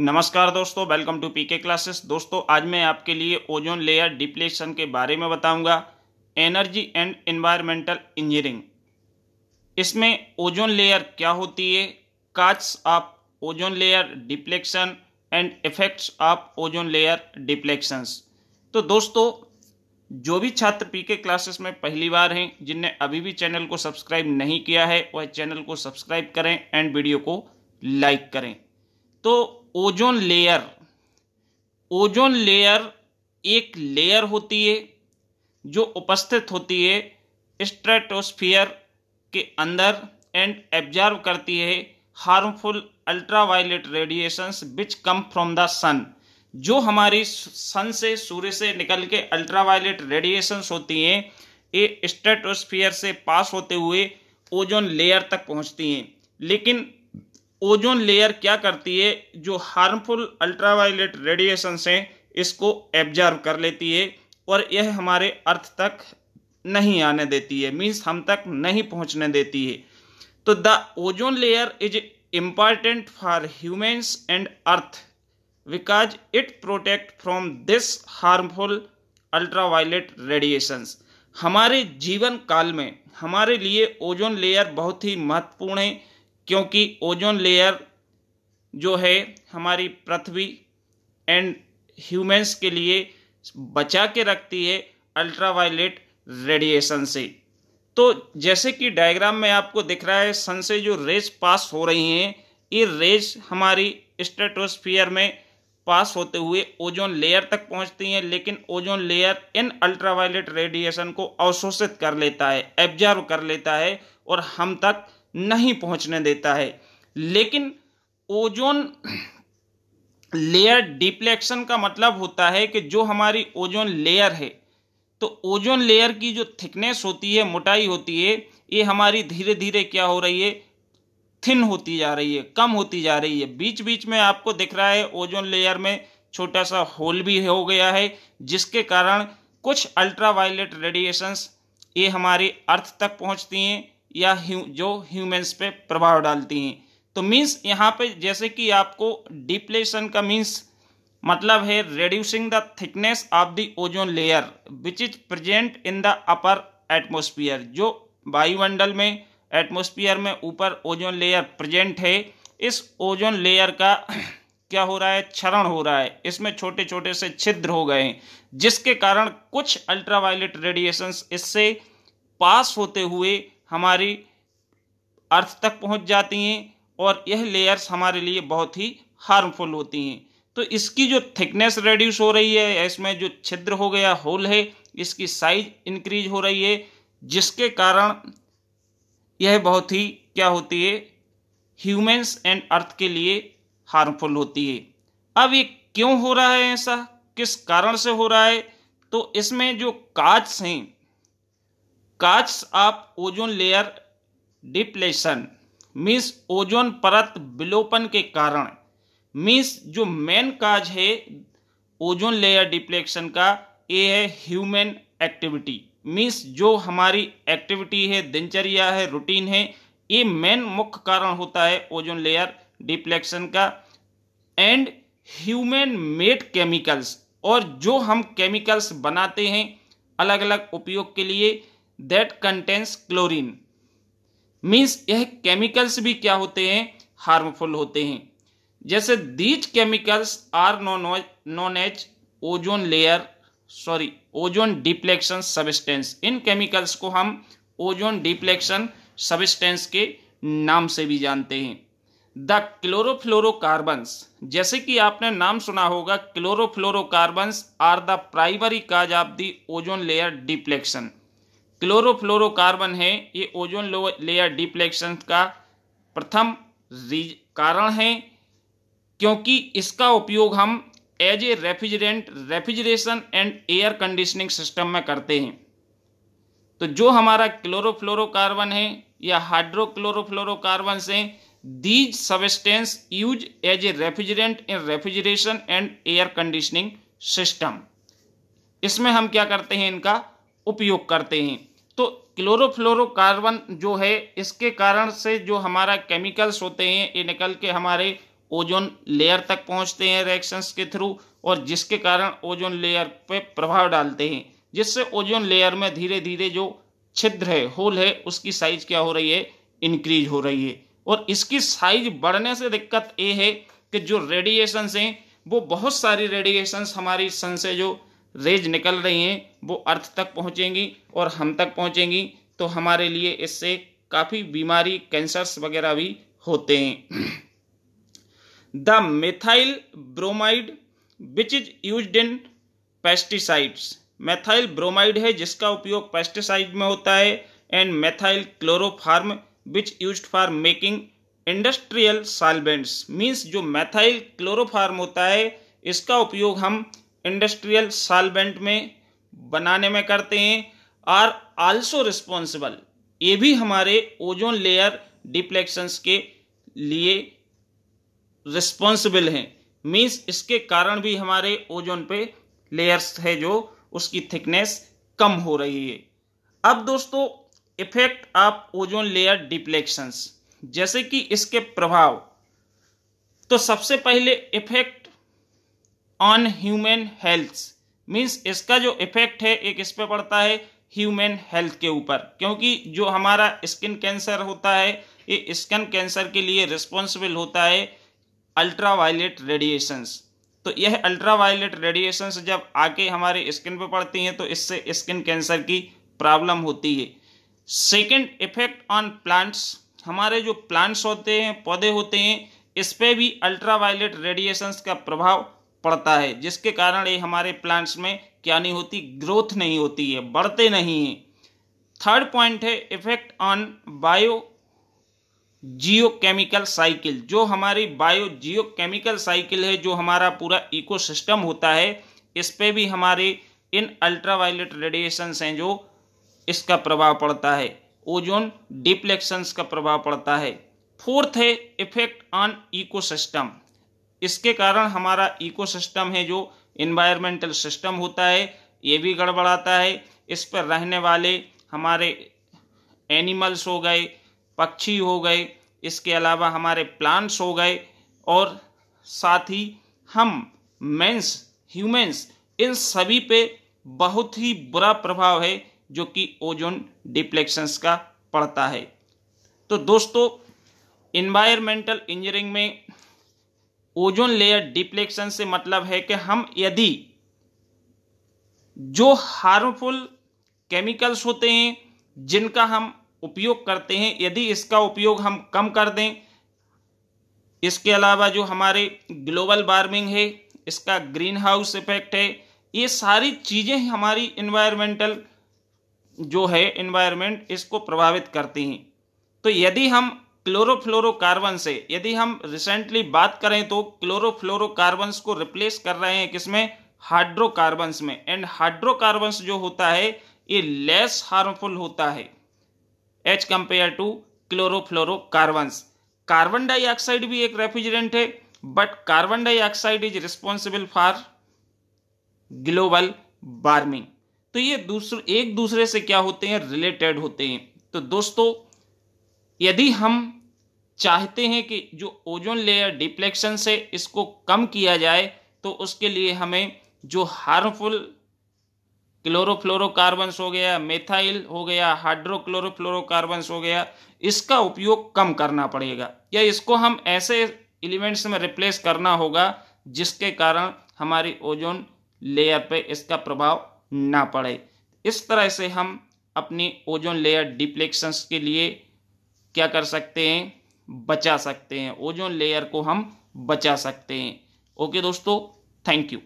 नमस्कार दोस्तों welcome to PK classes दोस्तों आज मैं आपके लिए ओजोन लेयर डिप्लेशन के बारे में बताऊंगा एनर्जी एंड एनवायरमेंटल इंजीनियरिंग इसमें ओजोन लेयर क्या होती है cause of ozone layer depletion and effects of ozone layer depletions तो दोस्तों जो भी छात्र पीके क्लासेस में पहली बार हैं जिनने अभी भी चैनल को सब्सक्राइब नहीं किया है वह चैनल को सब्सक्राइब करें एंड वीडियो को लाइक करें तो ओजोन लेयर ओजोन लेयर एक लेयर होती है जो उपस्थित होती है स्ट्रेटोस्फीयर के अंदर एंड एब्जर्व करती है harmful ultraviolet radiations which come from the sun जो हमारी सन से सूर्य से निकल के अल्ट्रावायलेट रेडिएशंस होती हैं ये स्ट्रेटोस्फीयर से पास होते हुए ओजोन लेयर तक पहुंचती हैं लेकिन ओजोन लेयर क्या करती है जो हार्मफुल अल्ट्रावायलेट रेडिएशन से इसको एब्जर्व कर लेती है और यह हमारे अर्थ तक नहीं आने देती है मीन्स हम तक नहीं पहुंचने देती है तो the ozone layer is important for humans and earth because it protect from this harmful ultraviolet radiations हमारे जीवन काल में हमारे लिए ओजोन लेयर बहुत ही महत्वपूर्ण है क्योंकि ओजोन लेयर जो है हमारी पृथ्वी एंड ह्यूमंस के लिए बचा के रखती है अल्ट्रावायलेट रेडिएशन से तो जैसे कि डायग्राम में आपको दिख रहा है सन से जो रेज पास हो रही हैं ये रेज हमारी स्टेटोस्फियर में पास होते हुए ओजोन लेयर तक पहुंचती हैं लेकिन ओजोन लेयर इन अल्ट्रावायलेट रेडिएशन को अवशोषित कर लेता है एब्जर्व कर लेता है और हम तक नहीं पहुंचने देता है लेकिन ओजोन लेयर डिप्लेक्शन का मतलब होता है कि जो हमारी ओजोन लेयर है तो ओजोन लेयर की जो थिकनेस होती है मोटाई होती है ये हमारी धीरे धीरे क्या हो रही है थिन होती जा रही है कम होती जा रही है बीच बीच में आपको दिख रहा है ओजोन लेयर में छोटा सा होल भी हो गया है जिसके कारण कुछ अल्ट्रावायलेट रेडिएशंस ये हमारी अर्थ तक पहुंचती हैं या ह्यू, जो ह्यूमेंस पे प्रभाव डालती हैं तो मीन्स यहाँ पे जैसे कि आपको डिप्लेशन का मीन्स मतलब है reducing the thickness of the ozone layer which is present in the upper atmosphere जो वायुमंडल में एटमोस्फियर में ऊपर ओजोन लेयर प्रेजेंट है इस ओजोन लेयर का क्या हो रहा है क्षरण हो रहा है इसमें छोटे छोटे से छिद्र हो गए हैं जिसके कारण कुछ अल्ट्रावायलेट रेडिएशंस इससे पास होते हुए हमारी अर्थ तक पहुंच जाती हैं और यह लेयर्स हमारे लिए बहुत ही हार्मफुल होती हैं तो इसकी जो थिकनेस रेड्यूस हो रही है इसमें जो छिद्र हो गया होल है इसकी साइज इंक्रीज हो रही है जिसके कारण यह बहुत ही क्या होती है ह्यूमेंस एंड अर्थ के लिए हार्मफुल होती है अब ये क्यों हो रहा है ऐसा किस कारण से हो रहा है तो इसमें जो काज हैं cause of ozone layer depletion means ozone परत विलोपन के कारण मीन्स जो मेन काज है ओजोन लेयर डिप्लेक्शन का ये है ह्यूमन एक्टिविटी मीन्स जो हमारी एक्टिविटी है दिनचर्या है रूटीन है ये मेन मुख्य कारण होता है ओजोन लेयर डिप्लेक्शन का एंड ह्यूमन मेड केमिकल्स और जो हम केमिकल्स बनाते हैं अलग अलग उपयोग के लिए दैट कंटेंस क्लोरीन मीन्स यह केमिकल्स भी क्या होते हैं हार्मफुल होते हैं जैसे these chemicals are non non H ozone layer sorry ozone depletion substance इन केमिकल्स को हम ओजोन डिप्लेक्शन सबिस्टेंस के नाम से भी जानते हैं द क्लोरोफ्लोरोकार्बन्स जैसे कि आपने नाम सुना होगा chlorofluorocarbons are the primary cause of the ozone layer depletion chlorofluorocarbon है ये ओजोन लेयर डिप्लेक्शन का प्रथम कारण है क्योंकि इसका उपयोग हम as a refrigerant refrigeration and air conditioning system में करते हैं तो जो हमारा क्लोरोफ्लोरोकार्बन है या हाइड्रोक्लोरोफ्लोरोकार्बन से these substance use as a refrigerant in refrigeration and air conditioning system इसमें हम क्या करते हैं इनका उपयोग करते हैं तो क्लोरोफ्लोरोकार्बन जो है इसके कारण से जो हमारा केमिकल्स होते हैं ये निकल के हमारे ओजोन लेयर तक पहुंचते हैं रिएक्शंस के थ्रू और जिसके कारण ओजोन लेयर पे प्रभाव डालते हैं जिससे ओजोन लेयर में धीरे धीरे जो छिद्र है होल है उसकी साइज क्या हो रही है इंक्रीज हो रही है और इसकी साइज बढ़ने से दिक्कत ये है कि जो रेडिएशंस हैं वो बहुत सारी रेडिएशंस हमारी सन से जो रेज निकल रही हैं वो अर्थ तक पहुँचेंगी और हम तक पहुँचेंगी तो हमारे लिए इससे काफ़ी बीमारी कैंसर्स वगैरह भी होते हैं the methyl bromide which is use in pesticides methyl bromide है जिसका उपयोग पेस्टिसाइड में होता है and methyl chloroform which use for making industrial solvents means जो मेथाइल क्लोरोफार्म होता है इसका उपयोग हम इंडस्ट्रियल सालवेंट में बनाने में करते हैं आर आल्सो रिस्पॉन्सिबल ये भी हमारे ओजोन लेयर डिप्लेक्शंस के लिए रिस्पॉन्सिबल हैं मीन्स इसके कारण भी हमारे ओजोन पे लेयर्स है जो उसकी थिकनेस कम हो रही है अब दोस्तों effect of ozone layer depletions जैसे कि इसके प्रभाव तो सबसे पहले effect on human health means इसका जो इफेक्ट है एक इस पर पड़ता है ह्यूमन हेल्थ के ऊपर क्योंकि जो हमारा स्किन कैंसर होता है ये स्किन कैंसर के लिए रिस्पॉन्सिबल होता है अल्ट्रा वायलेट रेडिएशंस तो यह अल्ट्रा वायलेट रेडिएशंस जब आके हमारे स्किन पे पड़ती हैं तो इससे स्किन कैंसर की प्रॉब्लम होती है सेकेंड इफेक्ट ऑन प्लांट्स हमारे जो प्लांट्स होते हैं पौधे होते हैं इस पर भी अल्ट्रा वायलेट रेडिएशंस का प्रभाव पड़ता है जिसके कारण ये हमारे प्लांट्स में क्या नहीं होती ग्रोथ नहीं होती है बढ़ते नहीं हैं थर्ड पॉइंट है effect on bio geo chemical cycle जो हमारी बायो जियो केमिकल साइकिल है जो हमारा पूरा इकोसिस्टम होता है इस पर भी हमारे इन अल्ट्रावायलेट रेडिएशंस हैं जो इसका प्रभाव पड़ता है ओजोन डिप्लेक्शंस का प्रभाव पड़ता है फोर्थ है इफेक्ट ऑन इकोसिस्टम इसके कारण हमारा इकोसिस्टम है जो इन्वायरमेंटल सिस्टम होता है ये भी गड़बड़ाता है इस पर रहने वाले हमारे एनिमल्स हो गए पक्षी हो गए इसके अलावा हमारे प्लांट्स हो गए और साथ ही हम मेंस ह्यूमेंस इन सभी पे बहुत ही बुरा प्रभाव है जो कि ओजोन डिप्लेक्शंस का पड़ता है तो दोस्तों इन्वायरमेंटल इंजीनियरिंग में ओजोन लेयर डिप्लेक्शन से मतलब है कि हम यदि जो हार्मफुल केमिकल्स होते हैं जिनका हम उपयोग करते हैं यदि इसका उपयोग हम कम कर दें इसके अलावा जो हमारे ग्लोबल वार्मिंग है इसका ग्रीन हाउस इफेक्ट है ये सारी चीज़ें हमारी इन्वायरमेंटल जो है इन्वायरमेंट इसको प्रभावित करती हैं तो यदि हम क्लोरोफ्लोरोकार्बन से यदि हम रिसेंटली बात करें तो क्लोरोफ्लोरोकार्बन को रिप्लेस कर रहे हैं किसमें हाइड्रोकार्बन में एंड हाइड्रोकार्बन जो होता है ये लेस हार्मफुल होता है as compare to chlorofluorocarbon carbon dioxide भी एक रेफ्रिजरेंट है but carbon dioxide is responsible for global warming तो ये दूसरे एक दूसरे से क्या होते हैं रिलेटेड होते हैं तो दोस्तों यदि हम चाहते हैं कि जो ओजोन लेयर डिप्लेक्शन से इसको कम किया जाए तो उसके लिए हमें जो हार्मफुल क्लोरोफ्लोरोकार्बन्स हो गया मेथाइल हो गया हाइड्रोक्लोरोफ्लोरोकार्बन्स हो गया इसका उपयोग कम करना पड़ेगा या इसको हम ऐसे एलिमेंट्स में रिप्लेस करना होगा जिसके कारण हमारी ओजोन लेयर पे इसका प्रभाव ना पड़े इस तरह से हम अपनी ओजोन लेयर डिप्लेक्शंस के लिए क्या कर सकते हैं बचा सकते हैं ओजोन लेयर को हम बचा सकते हैं ओके दोस्तों थैंक यू